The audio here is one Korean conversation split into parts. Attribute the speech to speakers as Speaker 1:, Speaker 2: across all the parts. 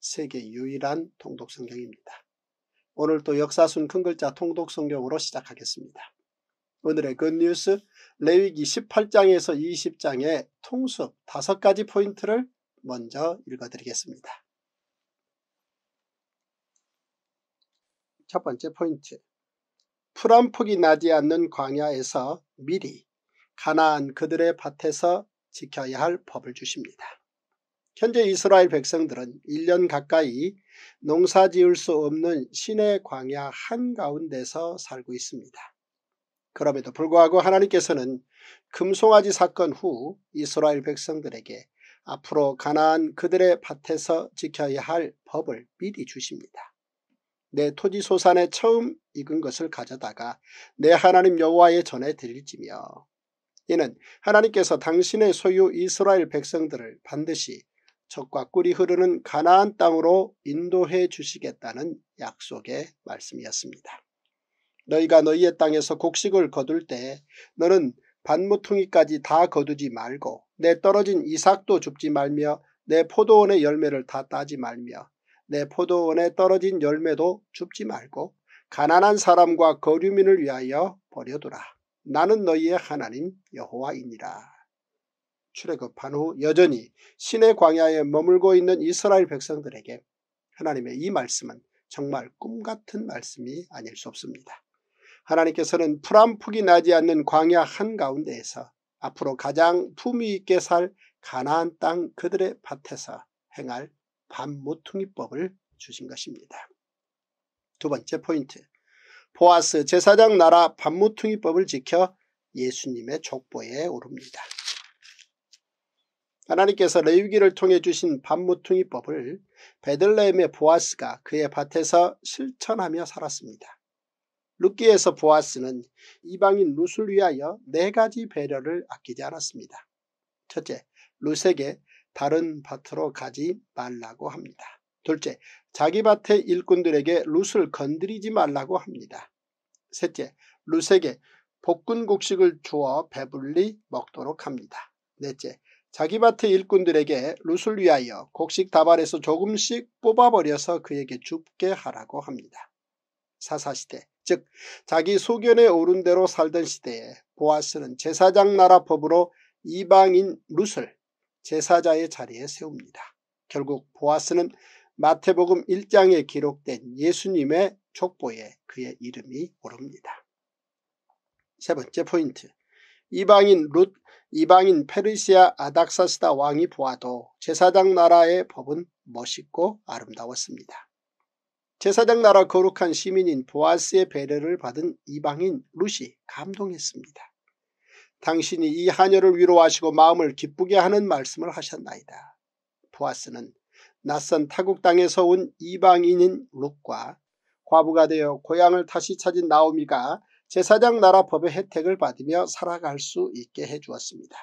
Speaker 1: 세계 유일한 통독성경입니다. 오늘 또 역사순 큰 글자 통독성경으로 시작하겠습니다. 오늘의 굿뉴스 그 레위기 18장에서 20장의 통수 다섯 가지 포인트를 먼저 읽어드리겠습니다. 첫 번째 포인트 풀한 폭이 나지 않는 광야에서 미리 가나안 그들의 밭에서 지켜야 할 법을 주십니다. 현재 이스라엘 백성들은 1년 가까이 농사지을 수 없는 신의 광야 한가운데서 살고 있습니다. 그럼에도 불구하고 하나님께서는 금송아지 사건 후 이스라엘 백성들에게 앞으로 가나안 그들의 밭에서 지켜야 할 법을 미리 주십니다. 내 토지 소산에 처음 익은 것을 가져다가 내 하나님 여호와에 전해 드릴지며 이는 하나님께서 당신의 소유 이스라엘 백성들을 반드시 적과 꿀이 흐르는 가나안 땅으로 인도해 주시겠다는 약속의 말씀이었습니다. 너희가 너희의 땅에서 곡식을 거둘 때 너는 반무퉁이까지 다 거두지 말고 내 떨어진 이삭도 줍지 말며 내 포도원의 열매를 다 따지 말며 내 포도원에 떨어진 열매도 줍지 말고 가난한 사람과 거류민을 위하여 버려두라. 나는 너희의 하나님 여호와이니라. 출애굽한 후 여전히 신의 광야에 머물고 있는 이스라엘 백성들에게 하나님의 이 말씀은 정말 꿈같은 말씀이 아닐 수 없습니다. 하나님께서는 풀암푹이 나지 않는 광야 한가운데에서 앞으로 가장 품위있게 살 가나안 땅 그들의 밭에서 행할 반모퉁이법을 주신 것입니다. 두 번째 포인트 보아스 제사장 나라 반모퉁이법을 지켜 예수님의 족보에 오릅니다. 하나님께서 레위기를 통해 주신 반무퉁이법을 베들레헴의 보아스가 그의 밭에서 실천하며 살았습니다. 루기에서 보아스는 이방인 룻을 위하여 네 가지 배려를 아끼지 않았습니다. 첫째, 룻에게 다른 밭으로 가지 말라고 합니다. 둘째, 자기 밭의 일꾼들에게 룻을 건드리지 말라고 합니다. 셋째, 룻에게 볶은 곡식을 주어 배불리 먹도록 합니다. 넷째, 자기 밭의 일꾼들에게 룻을 위하여 곡식 다발에서 조금씩 뽑아버려서 그에게 줍게 하라고 합니다. 사사시대 즉 자기 소견에 오른 대로 살던 시대에 보아스는 제사장 나라 법으로 이방인 룻을 제사자의 자리에 세웁니다. 결국 보아스는 마태복음 1장에 기록된 예수님의 족보에 그의 이름이 오릅니다. 세 번째 포인트 이방인 룻, 이방인 페르시아 아닥사스다 왕이 보아도 제사장 나라의 법은 멋있고 아름다웠습니다. 제사장 나라 거룩한 시민인 보아스의 배려를 받은 이방인 룻이 감동했습니다. 당신이 이 하녀를 위로하시고 마음을 기쁘게 하는 말씀을 하셨나이다. 보아스는 낯선 타국 땅에서 온 이방인인 룩과 과부가 되어 고향을 다시 찾은 나오미가 제사장 나라법의 혜택을 받으며 살아갈 수 있게 해주었습니다.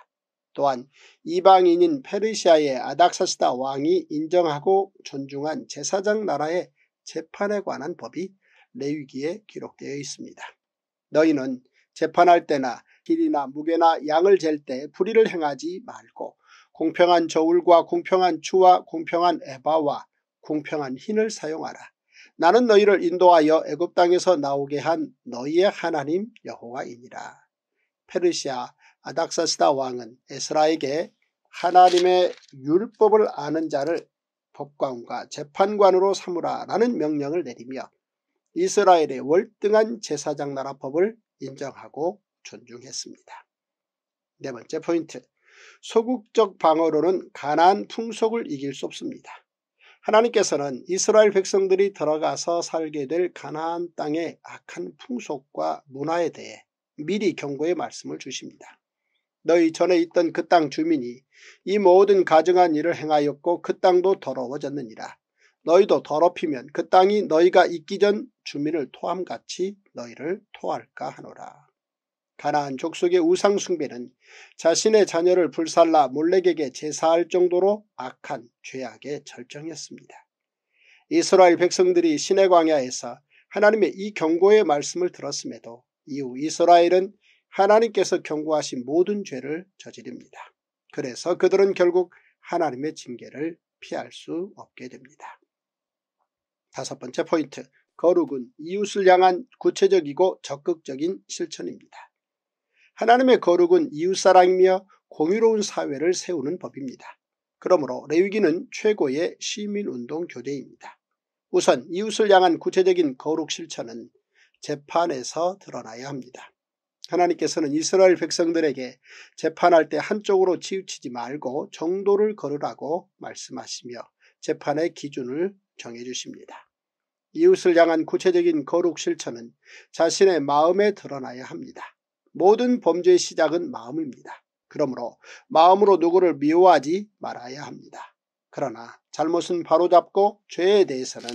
Speaker 1: 또한 이방인인 페르시아의 아닥사스다 왕이 인정하고 존중한 제사장 나라의 재판에 관한 법이 레위기에 기록되어 있습니다. 너희는 재판할 때나 길이나 무게나 양을 잴 때 불의를 행하지 말고 공평한 저울과 공평한 추와 공평한 에바와 공평한 흰을 사용하라. 나는 너희를 인도하여 애굽 땅에서 나오게 한 너희의 하나님 여호와이니라. 페르시아 아닥사스다 왕은 에스라에게 하나님의 율법을 아는 자를 법관과 재판관으로 삼으라라는 명령을 내리며 이스라엘의 월등한 제사장 나라 법을 인정하고 존중했습니다. 네 번째 포인트 소극적 방어로는 가난 풍속을 이길 수 없습니다. 하나님께서는 이스라엘 백성들이 들어가서 살게 될 가나안 땅의 악한 풍속과 문화에 대해 미리 경고의 말씀을 주십니다. 너희 전에 있던 그 땅 주민이 이 모든 가증한 일을 행하였고 그 땅도 더러워졌느니라. 너희도 더럽히면 그 땅이 너희가 있기 전 주민을 토함같이 너희를 토할까 하노라. 가나안 족속의 우상 숭배는 자신의 자녀를 불살라 몰렉에게 제사할 정도로 악한 죄악의절정이었습니다 이스라엘 백성들이 시내 광야에서 하나님의 이 경고의 말씀을 들었음에도 이후 이스라엘은 하나님께서 경고하신 모든 죄를 저지릅니다. 그래서 그들은 결국 하나님의 징계를 피할 수 없게 됩니다. 다섯 번째 포인트, 거룩은 이웃을 향한 구체적이고 적극적인 실천입니다. 하나님의 거룩은 이웃사랑이며 공유로운 사회를 세우는 법입니다. 그러므로 레위기는 최고의 시민운동 교대입니다. 우선 이웃을 향한 구체적인 거룩 실천은 재판에서 드러나야 합니다. 하나님께서는 이스라엘 백성들에게 재판할 때 한쪽으로 치우치지 말고 정도를 걸으라고 말씀하시며 재판의 기준을 정해주십니다. 이웃을 향한 구체적인 거룩 실천은 자신의 마음에 드러나야 합니다. 모든 범죄의 시작은 마음입니다. 그러므로 마음으로 누구를 미워하지 말아야 합니다. 그러나 잘못은 바로잡고 죄에 대해서는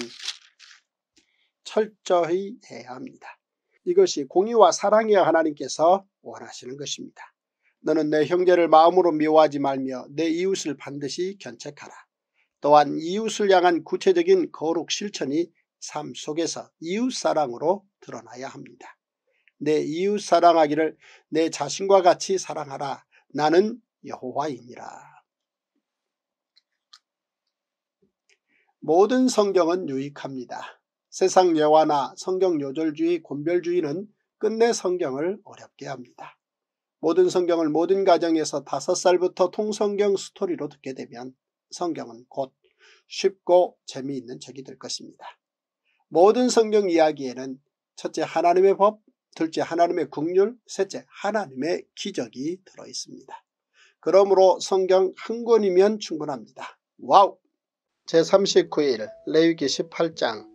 Speaker 1: 철저히 해야 합니다. 이것이 공의와 사랑이 하나님께서 원하시는 것입니다. 너는 내 형제를 마음으로 미워하지 말며 내 이웃을 반드시 견책하라. 또한 이웃을 향한 구체적인 거룩 실천이 삶 속에서 이웃사랑으로 드러나야 합니다. 내 이웃 사랑하기를 내 자신과 같이 사랑하라. 나는 여호와이니라. 모든 성경은 유익합니다. 세상 예화나 성경 요절주의, 곤별주의는 끝내 성경을 어렵게 합니다. 모든 성경을 모든 가정에서 다섯 살부터 통성경 스토리로 듣게 되면 성경은 곧 쉽고 재미있는 책이 될 것입니다. 모든 성경 이야기에는 첫째 하나님의 법, 둘째 하나님의 국률, 셋째 하나님의 기적이 들어있습니다. 그러므로 성경 한 권이면 충분합니다. 와우! 제39일 레위기 18장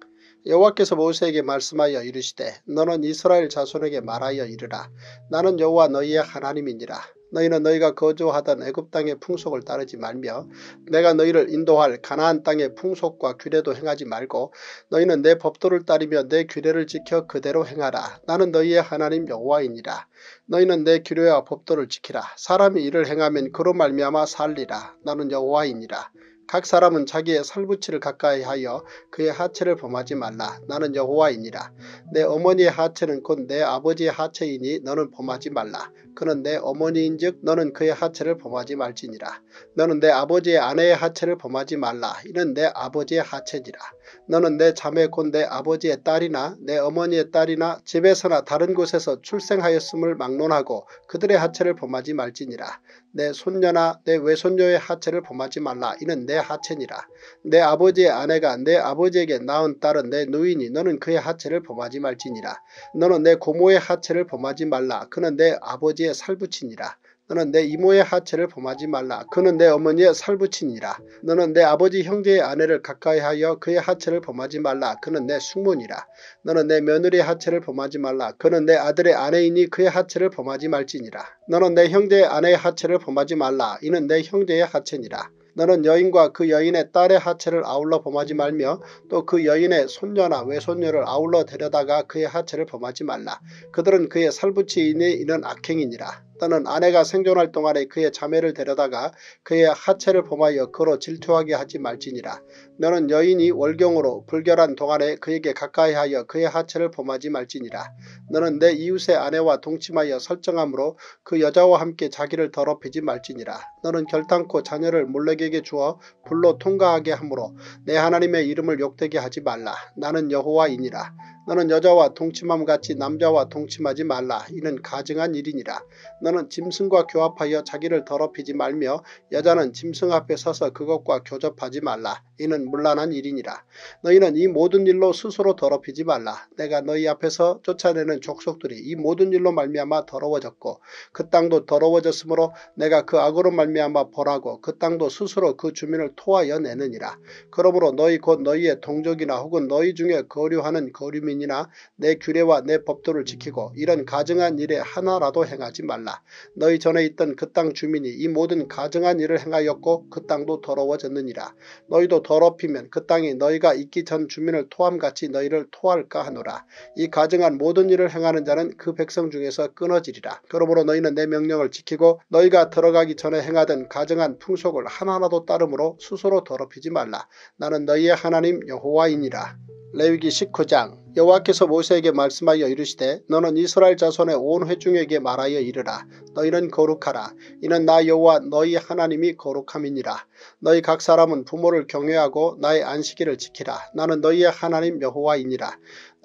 Speaker 1: 여호와께서 모세에게 말씀하여 이르시되 너는 이스라엘 자손에게 말하여 이르라 나는 여호와 너희의 하나님이니라 너희는 너희가 거주하던 애굽 땅의 풍속을 따르지 말며 내가 너희를 인도할 가나안 땅의 풍속과 규례도 행하지 말고 너희는 내 법도를 따르며 내 규례를 지켜 그대로 행하라. 나는 너희의 하나님 여호와이니라. 너희는 내 규례와 법도를 지키라. 사람이 이를 행하면 그로 말미암아 살리라. 나는 여호와이니라. 각 사람은 자기의 살부치를 가까이 하여 그의 하체를 범하지 말라. 나는 여호와이니라. 내 어머니의 하체는 곧 내 아버지의 하체이니 너는 범하지 말라. 그는 내 어머니인즉 너는 그의 하체를 범하지 말지니라. 너는 내 아버지의 아내의 하체를 범하지 말라. 이는 내 아버지의 하체니라. 너는 내 자매 곧 내 아버지의 딸이나 내 어머니의 딸이나 집에서나 다른 곳에서 출생하였음을 막론하고 그들의 하체를 범하지 말지니라. 내 손녀나 내 외손녀의 하체를 범하지 말라. 이는 내 하체니라. 내 아버지의 아내가 내 아버지에게 낳은 딸은 내 누이니 너는 그의 하체를 범하지 말지니라. 너는 내 고모의 하체를 범하지 말라. 그는 내 아버지의 살부친이라 너는 내 이모의 하체를 범하지 말라. 그는 내 어머니의 살붙이니라. 너는 내 아버지 형제의 아내를 가까이하여 그의 하체를 범하지 말라. 그는 내 숙모니라. 너는 내 며느리의 하체를 범하지 말라. 그는 내 아들의 아내이니 그의 하체를 범하지 말지니라. 너는 내 형제의 아내의 하체를 범하지 말라. 이는 내 형제의 하체니라. 너는 여인과 그 여인의 딸의 하체를 아울러 범하지 말며 또 그 여인의 손녀나 외손녀를 아울러 데려다가 그의 하체를 범하지 말라. 그들은 그의 살붙이이니 이는 악행이니라. 또는 아내가 생존할 동안에 그의 자매를 데려다가 그의 하체를 범하여 그로 질투하게 하지 말지니라. 너는 여인이 월경으로 불결한 동안에 그에게 가까이하여 그의 하체를 범하지 말지니라. 너는 내 이웃의 아내와 동침하여 설정함으로 그 여자와 함께 자기를 더럽히지 말지니라. 너는 결단코 자녀를 몰래에게 주어 불로 통과하게 함으로 내 하나님의 이름을 욕되게 하지 말라. 나는 여호와이니라. 너는 여자와 동침함 같이 남자와 동침하지 말라. 이는 가증한 일이니라. 너는 짐승과 교합하여 자기를 더럽히지 말며 여자는 짐승 앞에 서서 그것과 교접하지 말라. 이는 문란한 일이니라. 너희는 이 모든 일로 스스로 더럽히지 말라. 내가 너희 앞에서 쫓아내는 족속들이 이 모든 일로 말미암아 더러워졌고 그 땅도 더러워졌으므로 내가 그 악으로 말미암아 벌하고 그 땅도 스스로 그 주민을 토하여 내느니라. 그러므로 너희 곧 너희의 동족이나 혹은 너희 중에 거류하는 거류민이나 내 규례와 내 법도를 지키고 이런 가증한 일에 하나라도 행하지 말라. 너희 전에 있던 그 땅 주민이 이 모든 가증한 일을 행하였고 그 땅도 더러워졌느니라. 너희도 더럽 높이면 그 땅이 너희가 있기 전 주민을 토함같이 너희를 토할까 하노라. 이 가증한 모든 일을 행하는 자는 그 백성 중에서 끊어지리라. 그러므로 너희는 내 명령을 지키고 너희가 들어가기 전에 행하던 가증한 풍속을 하나하나도 따름으로 스스로 더럽히지 말라. 나는 너희의 하나님 여호와이니라. 레위기 19장 여호와께서 모세에게 말씀하여 이르시되 너는 이스라엘 자손의 온 회중에게 말하여 이르라 너희는 거룩하라 이는 나 여호와 너희 하나님이 거룩함이니라 너희 각 사람은 부모를 경외하고 나의 안식일을 지키라 나는 너희의 하나님 여호와이니라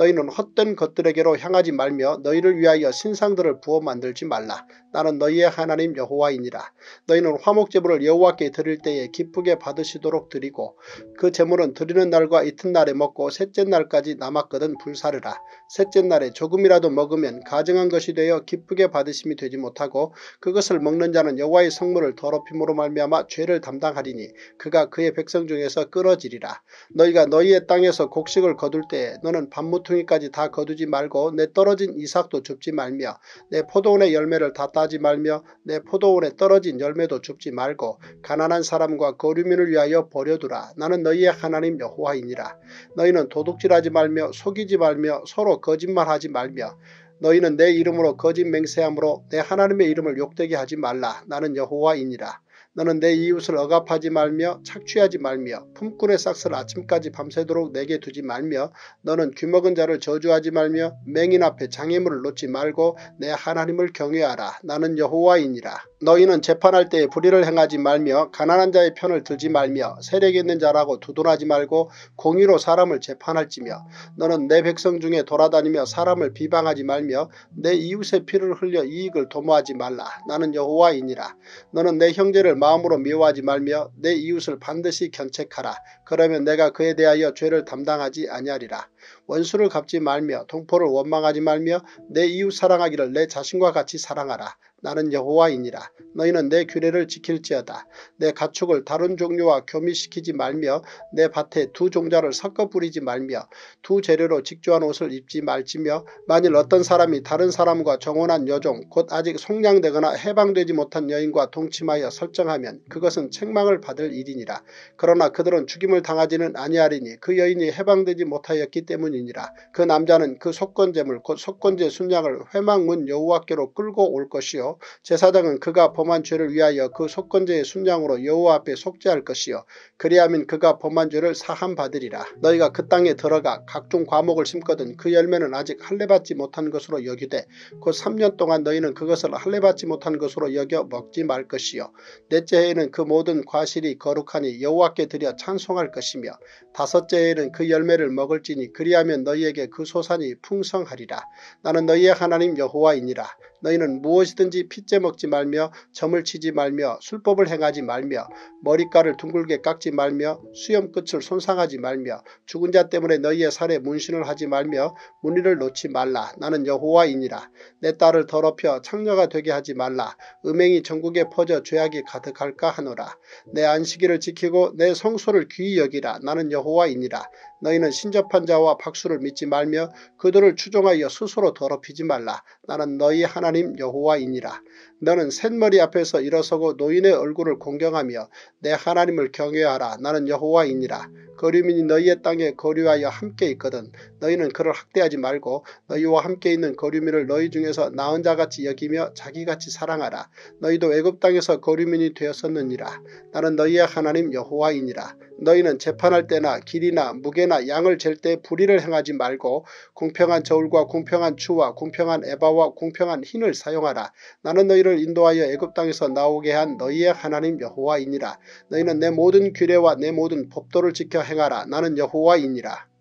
Speaker 1: 너희는 헛된 것들에게로 향하지 말며 너희를 위하여 신상들을 부어 만들지 말라. 나는 너희의 하나님 여호와이니라. 너희는 화목제물을 여호와께 드릴 때에 기쁘게 받으시도록 드리고 그 제물은 드리는 날과 이튿날에 먹고 셋째 날까지 남았거든 불사르라. 셋째 날에 조금이라도 먹으면 가증한 것이 되어 기쁘게 받으심이 되지 못하고 그것을 먹는 자는 여호와의 성물을 더럽힘으로 말미암아 죄를 담당하리니 그가 그의 백성 중에서 끊어지리라. 너희가 너희의 땅에서 곡식을 거둘 때에 너는 밤무트 모퉁이까지 다 거두지 말고 내 떨어진 이삭도 줍지 말며 내 포도원의 열매를 다 따지 말며 내 포도원에 떨어진 열매도 줍지 말고 가난한 사람과 거류민을 위하여 버려두라. 나는 너희의 하나님 여호와이니라. 너희는 도둑질하지 말며 속이지 말며 서로 거짓말하지 말며 너희는 내 이름으로 거짓 맹세함으로 내 하나님의 이름을 욕되게 하지 말라. 나는 여호와이니라. 너는 내 이웃을 억압하지 말며 착취하지 말며 품꾼의 싹스를 아침까지 밤새도록 내게 두지 말며 너는 귀먹은 자를 저주하지 말며 맹인 앞에 장애물을 놓지 말고 내 하나님을 경외하라. 나는 여호와이니라. 너희는 재판할 때에 불의를 행하지 말며 가난한 자의 편을 들지 말며 세력 있는 자라고 두둔하지 말고 공의로 사람을 재판할지며 너는 내 백성 중에 돌아다니며 사람을 비방하지 말며 내 이웃의 피를 흘려 이익을 도모하지 말라. 나는 여호와이니라. 너는 내 형제를 마음으로 미워하지 말며 내 이웃을 반드시 견책하라. 그러면 내가 그에 대하여 죄를 담당하지 아니하리라. 원수를 갚지 말며 동포를 원망하지 말며 내 이웃 사랑하기를 내 자신과 같이 사랑하라. 나는 여호와이니라. 너희는 내 규례를 지킬지어다. 내 가축을 다른 종류와 교미시키지 말며 내 밭에 두 종자를 섞어 뿌리지 말며 두 재료로 직조한 옷을 입지 말지며 만일 어떤 사람이 다른 사람과 정혼한 여종 곧 아직 속량되거나 해방되지 못한 여인과 동침하여 설정하면 그것은 책망을 받을 일이니라. 그러나 그들은 죽임을 당하지는 아니하리니 그 여인이 해방되지 못하였기 때문이니라. 그 남자는 그 속건제물 곧 속건제 순양을 회망문 여호와께로 끌고 올 것이요 제사장은 그가 범한 죄를 위하여 그 속건제의 순양으로 여호와 앞에 속죄할 것이요 그리하면 그가 범한 죄를 사함 받으리라 너희가 그 땅에 들어가 각종 과목을 심거든 그 열매는 아직 할례받지 못한 것으로 여기되 곧 3년 동안 너희는 그것을 할례받지 못한 것으로 여겨 먹지 말 것이요 넷째 해에는 그 모든 과실이 거룩하니 여호와께 드려 찬송할 것이며 다섯째 해에는 그 열매를 먹을지니 그리하면 너희에게 그 소산이 풍성하리라 나는 너희의 하나님 여호와이니라 너희는 무엇이든지 핏째 먹지 말며 점을 치지 말며 술법을 행하지 말며 머리카락을 둥글게 깎지 말며 수염 끝을 손상하지 말며 죽은 자 때문에 너희의 살에 문신을 하지 말며 무늬를 놓지 말라. 나는 여호와이니라. 내 딸을 더럽혀 창녀가 되게 하지 말라. 음행이 전국에 퍼져 죄악이 가득할까 하노라. 내 안식일을 지키고 내 성소를 귀히 여기라. 나는 여호와이니라. 너희는 신접한 자와 박수를 믿지 말며 그들을 추종하여 스스로 더럽히지 말라. 나는 너희 하나님 여호와이니라. 너는 샘머리 앞에서 일어서고 노인의 얼굴을 공경하며 내 하나님을 경외하라. 나는 여호와이니라. 거류민이 너희의 땅에 거류하여 함께 있거든 너희는 그를 학대하지 말고 너희와 함께 있는 거류민을 너희 중에서 나은 자같이 여기며 자기같이 사랑하라. 너희도 애굽 땅에서 거류민이 되었었느니라. 나는 너희의 하나님 여호와이니라. 너희는 재판할 때나 길이나 무게나 양을 잴 때 불의를 행하지 말고 공평한 저울과 공평한 추와 공평한 에바와 공평한 흰을 사용하라. 나는 너희를 인도하여 애굽 땅에서 나오게 한 너희의 하나님 여호와이니라. 너희는 내 모든 규례와 내 모든 법도를 지켜 행하라. 나는 여호와이니라.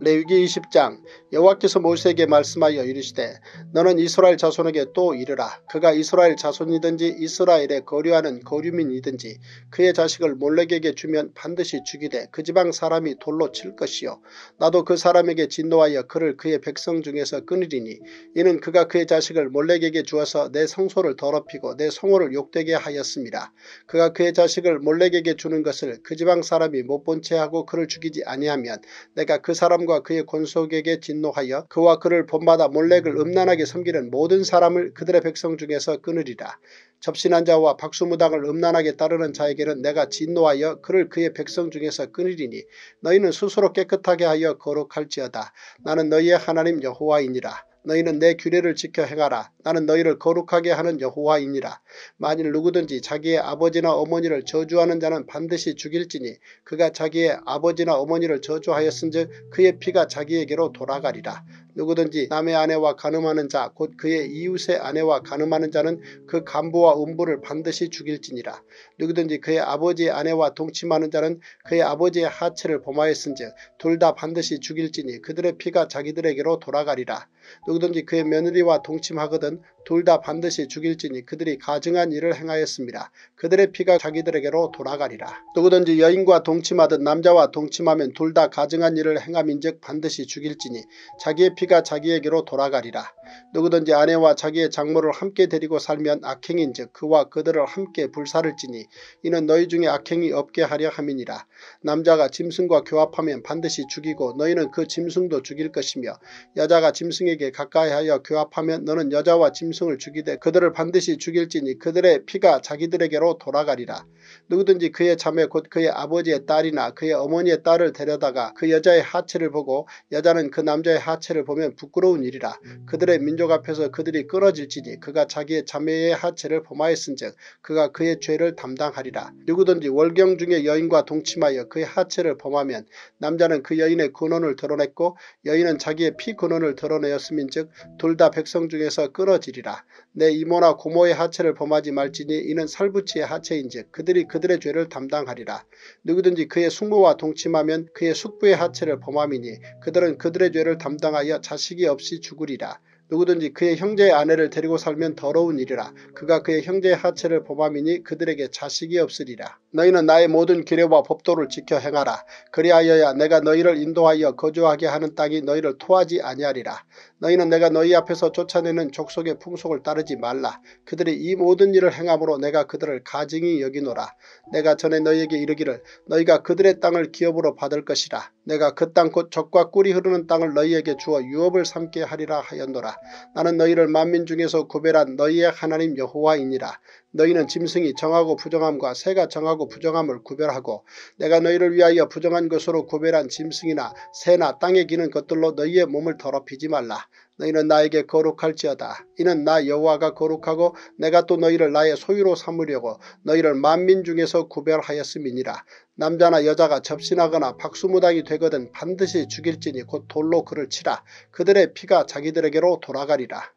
Speaker 1: 레위기 20장 여호와께서 모세에게 말씀하여 이르시되 너는 이스라엘 자손에게 또 이르라 그가 이스라엘 자손이든지 이스라엘에 거류하는 거류민이든지 그의 자식을 몰래에게 주면 반드시 죽이되 그 지방 사람이 돌로 칠 것이요 나도 그 사람에게 진노하여 그를 그의 백성 중에서 끊으리니 이는 그가 그의 자식을 몰래에게 주어서 내 성소를 더럽히고 내 성호를 욕되게 하였습니다 그가 그의 자식을 몰래에게 주는 것을 그 지방 사람이 못 본채 하고 그를 죽이지 아니하면 내가 그 사람과 하나님과 그의 권속에게 진노하여 그와 그를 본받아 몰렉을 음란하게 섬기는 모든 사람을 그들의 백성 중에서 끊으리라. 접신한 자와 박수무당을 음란하게 따르는 자에게는 내가 진노하여 그를 그의 백성 중에서 끊으리니 너희는 스스로 깨끗하게 하여 거룩할지어다. 나는 너희의 하나님 여호와이니라. 너희는 내 규례를 지켜 행하라. 나는 너희를 거룩하게 하는 여호와이니라. 만일 누구든지 자기의 아버지나 어머니를 저주하는 자는 반드시 죽일지니 그가 자기의 아버지나 어머니를 저주하였은즉 그의 피가 자기에게로 돌아가리라. 누구든지 남의 아내와 가늠하는 자 곧 그의 이웃의 아내와 가늠하는 자는 그 간부와 음부를 반드시 죽일지니라. 누구든지 그의 아버지의 아내와 동침하는 자는 그의 아버지의 하체를 범하였은즉 둘 다 반드시 죽일지니 그들의 피가 자기들에게로 돌아가리라. 누구든지 그의 며느리와 동침하거든 person 둘다 반드시 죽일지니 그들이 가증한 일을 행하였습니다. 그들의 피가 자기들에게로 돌아가리라. 누구든지 여인과 동침하듯 남자와 동침하면 둘 다 가증한 일을 행함인즉 반드시 죽일지니 자기의 피가 자기에게로 돌아가리라. 누구든지 아내와 자기의 장모를 함께 데리고 살면 악행인즉 그와 그들을 함께 불사를지니 이는 너희 중에 악행이 없게 하려 함이니라. 남자가 짐승과 교합하면 반드시 죽이고 너희는 그 짐승도 죽일 것이며 여자가 짐승에게 가까이하여 교합하면 너는 여자와 짐승 짐승을 죽이되 그들을 반드시 죽일지니 그들의 피가 자기들에게로 돌아가리라. 누구든지 그의 자매 곧 그의 아버지의 딸이나 그의 어머니의 딸을 데려다가 그 여자의 하체를 보고 여자는 그 남자의 하체를 보면 부끄러운 일이라. 음. 그들의 민족 앞에서 그들이 끊어질지니 그가 자기의 자매의 하체를 범하였은즉 그가 그의 죄를 담당하리라. 누구든지 월경 중에 여인과 동침하여 그의 하체를 범하면 남자는 그 여인의 근원을 드러냈고 여인은 자기의 피 근원을 드러내었음인즉 둘 다 백성 중에서 끊어지리라. 범하리라. 내 이모나 고모의 하체를 범하지 말지니 이는 살부치의 하체인즉 그들이 그들의 죄를 담당하리라. 누구든지 그의 숙모와 동침하면 그의 숙부의 하체를 범함이니 그들은 그들의 죄를 담당하여 자식이 없이 죽으리라. 누구든지 그의 형제의 아내를 데리고 살면 더러운 일이라. 그가 그의 형제의 하체를 범함이니 그들에게 자식이 없으리라. 너희는 나의 모든 규례와 법도를 지켜 행하라. 그리하여야 내가 너희를 인도하여 거주하게 하는 땅이 너희를 토하지 아니하리라. 너희는 내가 너희 앞에서 쫓아내는 족속의 풍속을 따르지 말라. 그들이 이 모든 일을 행함으로 내가 그들을 가증히 여기노라. 내가 전에 너희에게 이르기를 너희가 그들의 땅을 기업으로 받을 것이라. 내가 그 땅곧 적과 꿀이 흐르는 땅을 너희에게 주어 유업을 삼게 하리라 하였노라. 나는 너희를 만민 중에서 구별한 너희의 하나님 여호와이니라. 너희는 짐승이 정하고 부정함과 새가 정하고 부정함을 구별하고 내가 너희를 위하여 부정한 것으로 구별한 짐승이나 새나 땅에 기는 것들로 너희의 몸을 더럽히지 말라. 너희는 나에게 거룩할지어다. 이는 나 여호와가 거룩하고 내가 또 너희를 나의 소유로 삼으려고 너희를 만민 중에서 구별하였음이니라. 남자나 여자가 접신하거나 박수무당이 되거든 반드시 죽일지니 곧 돌로 그를 치라. 그들의 피가 자기들에게로 돌아가리라.